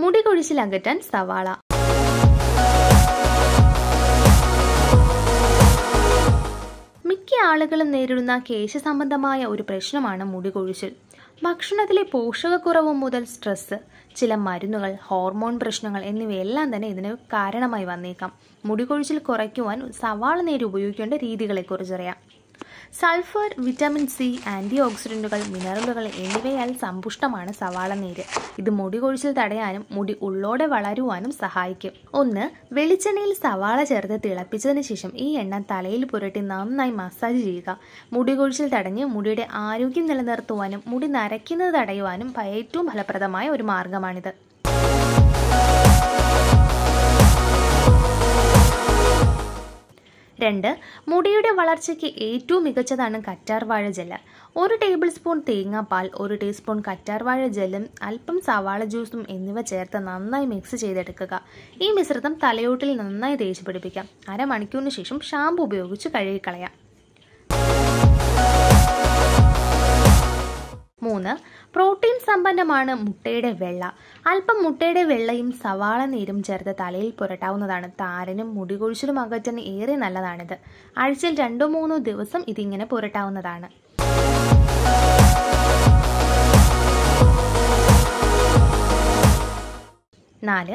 മുടി കൊഴിച്ചിൽ അകറ്റാൻ സവാള മിക്ക ആളുകളും നേരിടുന്ന കേശ സംബന്ധമായ ഒരു പ്രശ്നമാണ് മുടി കൊഴിച്ചിൽ ഭക്ഷണത്തിലെ പോഷകക്കുറവ് മുതൽ സ്ട്രെസ് ചില മരുന്നുകൾ ഹോർമോൺ പ്രശ്നങ്ങൾ എന്നിവയെല്ലാം തന്നെ ഇതിന് കാരണമായി വന്നേക്കാം മുടി കൊഴിച്ചിൽ കുറയ്ക്കുവാൻ സവാള നേര് ഉപയോഗിക്കേണ്ട രീതികളെക്കുറിച്ചറിയാം സൾഫർ വിറ്റാമിൻ സി ആൻറ്റി ഓക്സിഡൻറ്റുകൾ മിനറലുകൾ എന്നിവയാൽ സമ്പുഷ്ടമാണ് സവാള നീര് ഇത് മുടി കൊഴിച്ചിൽ തടയാനും മുടി ഉള്ളോടെ വളരുവാനും സഹായിക്കും ഒന്ന് വെളിച്ചെണ്ണയിൽ സവാള ചേർത്ത് തിളപ്പിച്ചതിന് ശേഷം ഈ എണ്ണ തലയിൽ പുരട്ടി നന്നായി മസാജ് ചെയ്യുക മുടി കൊഴിച്ചിൽ തടഞ്ഞ് മുടിയുടെ ആരോഗ്യം നിലനിർത്തുവാനും മുടി നരയ്ക്കുന്നത് തടയുവാനും ഏറ്റവും ഫലപ്രദമായ ഒരു മാർഗമാണിത് രണ്ട് മുടിയുടെ വളർച്ചയ്ക്ക് ഏറ്റവും മികച്ചതാണ് കറ്റാർവാഴ ജല ഒരു ടേബിൾ സ്പൂൺ തേങ്ങാപ്പാൽ ഒരു ടീസ്പൂൺ കറ്റാർവാഴ ജലം അല്പം സവാള ജ്യൂസും എന്നിവ ചേർത്ത് നന്നായി മിക്സ് ചെയ്തെടുക്കുക ഈ മിശ്രിതം തലയോട്ടിൽ നന്നായി തേച്ച് പിടിപ്പിക്കാം അരമണിക്കൂറിന് ശേഷം ഷാമ്പു ഉപയോഗിച്ച് കഴുകിക്കളയാം മൂന്ന് പ്രോട്ടീൻ സമ്പന്നമാണ് മുട്ടയുടെ വെള്ള അല്പം മുട്ടയുടെ വെള്ളയും സവാള നീരും ചേർത്ത് തലയിൽ പുരട്ടാവുന്നതാണ് താരനും മുടികൊഴിച്ചിലും അകറ്റാൻ ഏറെ നല്ലതാണിത് ആഴ്ചയിൽ രണ്ടോ മൂന്നോ ദിവസം ഇതിങ്ങനെ പുരട്ടാവുന്നതാണ് എന്നാൽ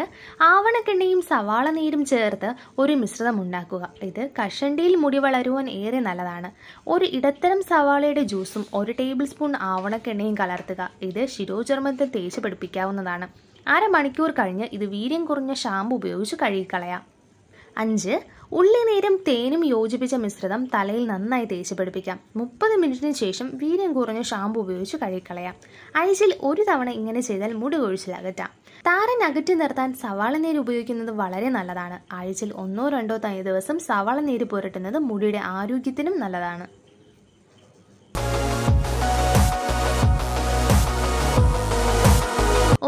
ആവണക്കെണ്ണയും സവാള നീരും ചേർത്ത് ഒരു മിശ്രിതം ഉണ്ടാക്കുക ഇത് കഷണ്ടിയിൽ മുടി വളരുവാൻ ഏറെ നല്ലതാണ് ഒരു ഇടത്തരം സവാളയുടെ ജ്യൂസും ഒരു ടേബിൾ സ്പൂൺ ആവണക്കെണ്ണയും കലർത്തുക ഇത് ശിരോചർമ്മത്തിൽ തേച്ച് പിടിപ്പിക്കാവുന്നതാണ് അരമണിക്കൂർ കഴിഞ്ഞ് ഇത് വീര്യം കുറഞ്ഞ ഷാമ്പു ഉപയോഗിച്ച് കഴുകിക്കളയാം അഞ്ച് ഉള്ളിനീരും തേനും യോജിപ്പിച്ച മിശ്രിതം തലയിൽ നന്നായി തേച്ച് പിടിപ്പിക്കാം മുപ്പത് മിനിറ്റിന് ശേഷം വീര്യം കുറഞ്ഞ ഷാമ്പു ഉപയോഗിച്ച് കഴുകിക്കളയാം ആഴ്ചയിൽ ഒരു തവണ ഇങ്ങനെ ചെയ്താൽ മുടി കൊഴിച്ചിൽ അകറ്റാം താരൻ അകറ്റി നിർത്താൻ സവാള നീര് ഉപയോഗിക്കുന്നത് വളരെ നല്ലതാണ് ആഴ്ചയിൽ ഒന്നോ രണ്ടോ തൈ ദിവസം സവാള നീര് പുരട്ടുന്നത് മുടിയുടെ ആരോഗ്യത്തിനും നല്ലതാണ്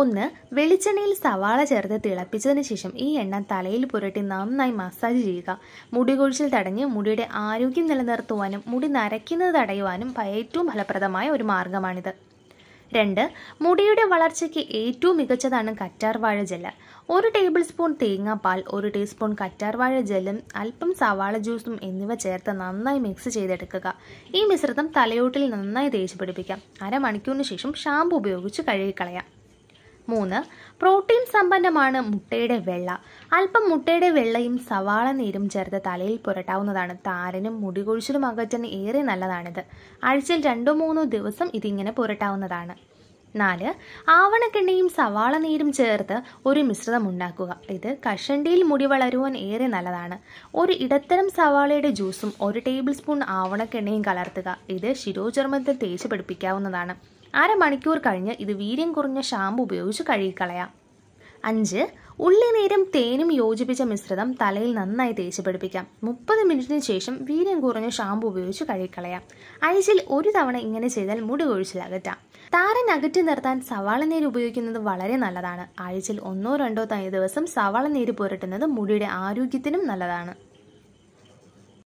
ഒന്ന് വെളിച്ചെണ്ണയിൽ സവാള ചേർത്ത് തിളപ്പിച്ചതിന് ശേഷം ഈ എണ്ണ തലയിൽ പുരട്ടി നന്നായി മസാജ് ചെയ്യുക മുടി കൊഴിച്ചിൽ തടഞ്ഞ് മുടിയുടെ ആരോഗ്യം നിലനിർത്തുവാനും മുടി നരയ്ക്കുന്നത് തടയുവാനും ഏറ്റവും ഫലപ്രദമായ ഒരു മാർഗമാണിത് രണ്ട് മുടിയുടെ വളർച്ചയ്ക്ക് ഏറ്റവും മികച്ചതാണ് കറ്റാർവാഴ ജെല്ല് ഒരു ടേബിൾ സ്പൂൺ തേങ്ങാപ്പാൽ ഒരു ടീസ്പൂൺ കറ്റാർവാഴ ജെല്ലും അല്പം സവാള ജ്യൂസും എന്നിവ ചേർത്ത് നന്നായി മിക്സ് ചെയ്തെടുക്കുക ഈ മിശ്രിതം തലയോട്ടിൽ നന്നായി തേച്ച് പിടിപ്പിക്കാം അരമണിക്കൂറിന് ശേഷം ഷാമ്പു ഉപയോഗിച്ച് കഴുകിക്കളയാം മൂന്ന് പ്രോട്ടീൻ സമ്പന്നമാണ് മുട്ടയുടെ വെള്ള അല്പം മുട്ടയുടെ വെള്ളയും സവാള നീരും ചേർത്ത് തലയിൽ പുരട്ടാവുന്നതാണ് താരനും മുടികൊഴിച്ചിലും അകറ്റിന് ഏറെ നല്ലതാണിത് ആഴ്ചയിൽ രണ്ടോ മൂന്നോ ദിവസം ഇതിങ്ങനെ പുരട്ടാവുന്നതാണ് നാല് ആവണക്കെണ്ണയും സവാള നീരും ചേർത്ത് ഒരു മിശ്രിതം ഉണ്ടാക്കുക ഇത് കഷണ്ടിയിൽ മുടി വളരുവാൻ ഏറെ നല്ലതാണ് ഒരു ഇടത്തരം സവാളയുടെ ജ്യൂസും ഒരു ടേബിൾ സ്പൂൺ ആവണക്കെണ്ണയും കലർത്തുക ഇത് ശിരോചർമ്മത്തിൽ തേച്ച് പിടിപ്പിക്കാവുന്നതാണ് അരമണിക്കൂർ കഴിഞ്ഞ് ഇത് വീര്യം കുറഞ്ഞ ഷാമ്പു ഉപയോഗിച്ച് കഴുകിക്കളയാം അഞ്ച് ഉള്ളിനീരും തേനും യോജിപ്പിച്ച മിശ്രിതം തലയിൽ നന്നായി തേച്ച് പിടിപ്പിക്കാം മുപ്പത് മിനിറ്റിന് ശേഷം വീര്യം കുറഞ്ഞ ഷാമ്പു ഉപയോഗിച്ച് കഴുകിക്കളയാം ആഴ്ചയിൽ ഒരു തവണ ഇങ്ങനെ ചെയ്താൽ മുടി കൊഴിച്ചിൽ അകറ്റാം താരൻ അകറ്റി നിർത്താൻ സവാള നീര് ഉപയോഗിക്കുന്നത് വളരെ നല്ലതാണ് ആഴ്ചയിൽ ഒന്നോ രണ്ടോ ദിവസം സവാള നീര് പുരട്ടുന്നത് മുടിയുടെ ആരോഗ്യത്തിനും നല്ലതാണ്